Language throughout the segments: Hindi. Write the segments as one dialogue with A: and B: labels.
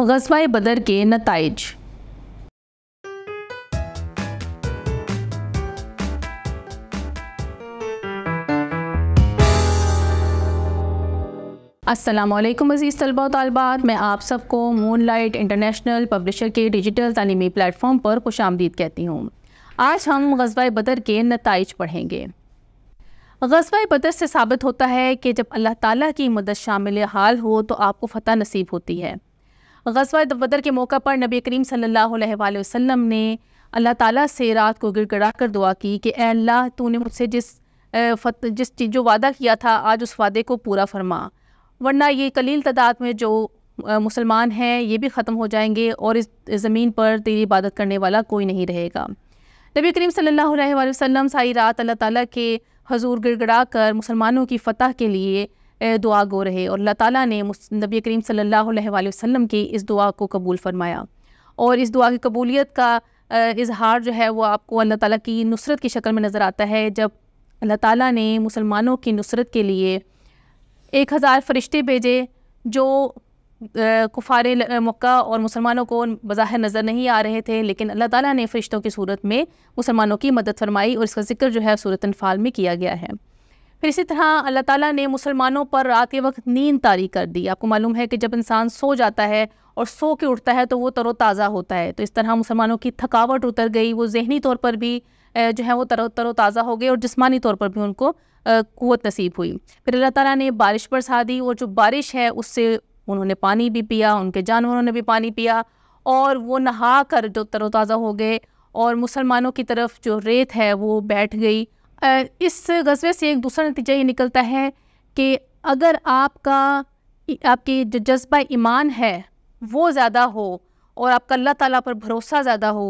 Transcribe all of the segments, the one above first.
A: गजवाए बदर के नतज असलम अज़ीज़ तलबा तलबात मैं आप सबको मून लाइट इंटरनेशनल पब्लिशर के डिजिटल तलीमी प्लेटफॉर्म पर खुश आमदीद कहती हूँ आज हम गजवा बदर के नतज पढ़ेंगे गजवा बदर से साबित होता है कि जब अल्लाह ताला की मदद शामिल हाल हो तो आपको फ़तह नसीब होती है गजवा बदर के मौका पर नबी करीम सल्लल्लाहु अलैहि वसल्लम ने अल्लाह ताला से रात को गिड़गड़ा कर दुआ की कि ए अल्लाह तूने मुझसे जिस फत जिस जो वादा किया था आज उस वादे को पूरा फरमा वरना ये कलील तादाद में जो मुसलमान हैं ये भी ख़त्म हो जाएंगे और इस ज़मीन पर तेरी इबादत करने वाला कोई नहीं रहेगा नबी करीम सल्लल्लाहु अलैहि वसल्लम सारी रात अल्लाह ताला के हजूर गिड़गड़ा कर मुसलमानों की फ़तह के लिए दुआ गो रहे और अल्लाह ताला ने नबी करीम सल्लल्लाहु अलैहि वसल्लम की इस दुआ को कबूल फरमाया और इस दुआ की कबूलियत का इजहार जो है वो आपको अल्लाह ताला की नुसरत की शक्ल में नज़र आता है जब अल्लाह ताला ने मुसलमानों की नुसरत के लिए एक हज़ार फरिश्ते भेजे जो कुफार मक्का और मुसलमानों को बज़ाहिर नज़र नहीं आ रहे थे लेकिन अल्लाह ताला ने फ़रिश्तों की सूरत में मुसलमानों की मदद फरमाई और इसका जिक्र जो है सूरत अनफाल में किया गया है फिर इसी तरह अल्लाह ताला ने मुसलमानों पर रात के वक्त नींद तारी कर दी आपको मालूम है कि जब इंसान सो जाता है और सो के उठता है तो वो तरोताज़ा होता है तो इस तरह मुसलमानों की थकावट उतर गई वो जहनी तौर पर भी जो है वो तरो तरोताज़ा हो गए और जिसमानी तौर पर भी उनको कुत नसीब हुई फिर अल्लाह ताली ने बारिश बरसा दी और जो बारिश है उससे उन्होंने पानी भी पिया उनके जानवरों ने भी पानी पिया और वो नहा कर जो तरोताज़ा हो गए और मुसलमानों की तरफ जो रेत है वो बैठ गई इस गजबे से एक दूसरा नतीजा ये निकलता है कि अगर आपका आपकी जो जज्बा ईमान है वो ज़्यादा हो और आपका अल्लाह ताला पर भरोसा ज़्यादा हो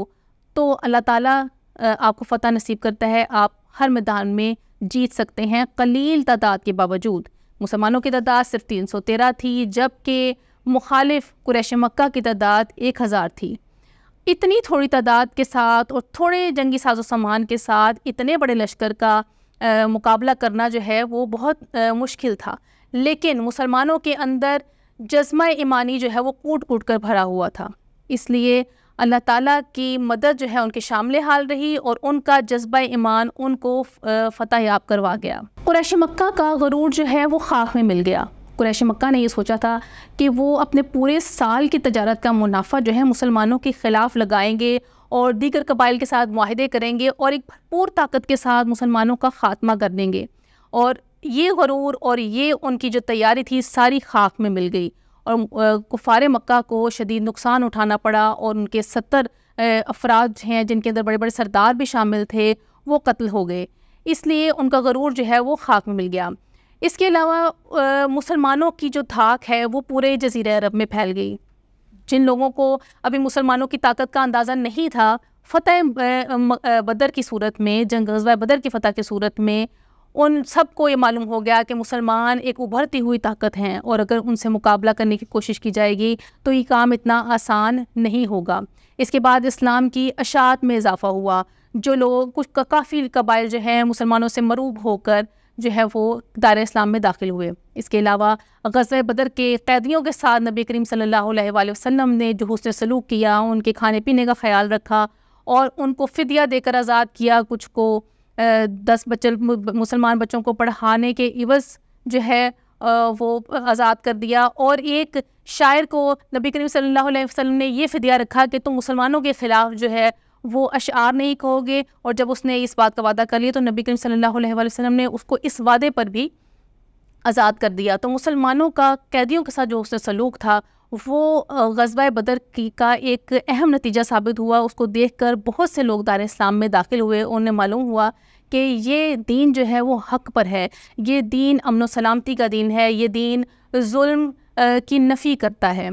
A: तो अल्लाह ताला आपको फ़तह नसीब करता है आप हर मैदान में जीत सकते हैं कलील तादाद के बावजूद मुसलमानों की तादाद सिर्फ तीन सौ तेरह थी जबकि मुखालिफ कुरैश मक्का की तादाद एक हज़ार थी इतनी थोड़ी तादाद के साथ और थोड़े जंगी साजो सामान के साथ इतने बड़े लश्कर का आ, मुकाबला करना जो है वो बहुत आ, मुश्किल था लेकिन मुसलमानों के अंदर जज्मा ईमानी जो है वो कूट कूट कर भरा हुआ था इसलिए अल्लाह ताला की मदद जो है उनके शामिल हाल रही और उनका जज्बा ईमान उनको फ़तह याब करवा गया कुरैश मक्का का गरूर जो है वो खाक में मिल गया कुरैश मक्का ने ये सोचा था कि वो अपने पूरे साल की तजारत का मुनाफा जो है मुसलमानों के ख़िलाफ़ लगाएंगे और दीगर कबाइल के साथ माहदे करेंगे और एक भरपूर ताकत के साथ मुसलमानों का ख़ात्मा कर देंगे और ये गरूर और ये उनकी जो तैयारी थी सारी खाक में मिल गई और कुफार मक्का को शदीद नुकसान उठाना पड़ा और उनके सत्तर अफराद हैं जिनके अंदर बड़े बड़े सरदार भी शामिल थे वो कत्ल हो गए इसलिए उनका गरूर जो है वो खाक में मिल गया इसके अलावा मुसलमानों की जो धाक है वो पूरे जजीर अरब में फैल गई जिन लोगों को अभी मुसलमानों की ताकत का अंदाज़ा नहीं था फ़तेह बदर की सूरत में जंग गजवा बदर की फ़तह की सूरत में उन सबको ये मालूम हो गया कि मुसलमान एक उभरती हुई ताकत हैं और अगर उनसे मुकाबला करने की कोशिश की जाएगी तो ये काम इतना आसान नहीं होगा इसके बाद इस्लाम की अशात में इजाफ़ा हुआ जो लोग कुछ काफ़ी कबाइल जो हैं मुसलमानों से मरूब होकर जो है वो दार इस्लाम में दाखिल हुए इसके अलावा गज़ बदर के कैदियों के साथ नबी करीम सल्लल्लाहु अलैहि वसल्लम ने जो हुसन सलूक किया उनके खाने पीने का ख्याल रखा और उनको फ़दिया देकर आज़ाद किया कुछ को दस बच्चे मुसलमान बच्चों को पढ़ाने के इवज़ जो है वो आज़ाद कर दिया और एक शायर को नबी करीम सल्लल्लाहु अलैहि वसल्लम ने ये फ़दिया रखा कि तुम मुसलमानों के ख़िलाफ़ जो है वो अशार नहीं कहोगे और जब उसने इस बात का वादा कर लिया तो नबी करीम सल्लल्लाहु अलैहि वसल्लम ने उसको इस वादे पर भी आज़ाद कर दिया तो मुसलमानों का कैदियों के साथ जो उसने सलूक था वो गजबा बदर की का एक अहम नतीजा साबित हुआ उसको देख कर बहुत से लोग दार इस्लाम में दाखिल हुए उन्हें मालूम हुआ कि ये दीन जो है वो हक पर है ये दीन अमन सलामती का दीन है ये दीन जुल्म की नफ़ी करता है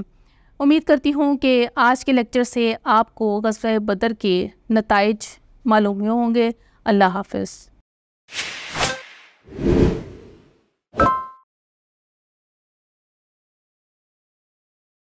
A: उम्मीद करती हूँ कि आज के लेक्चर से आपको गजब बदर के नतज मालूम होंगे अल्लाह हाफ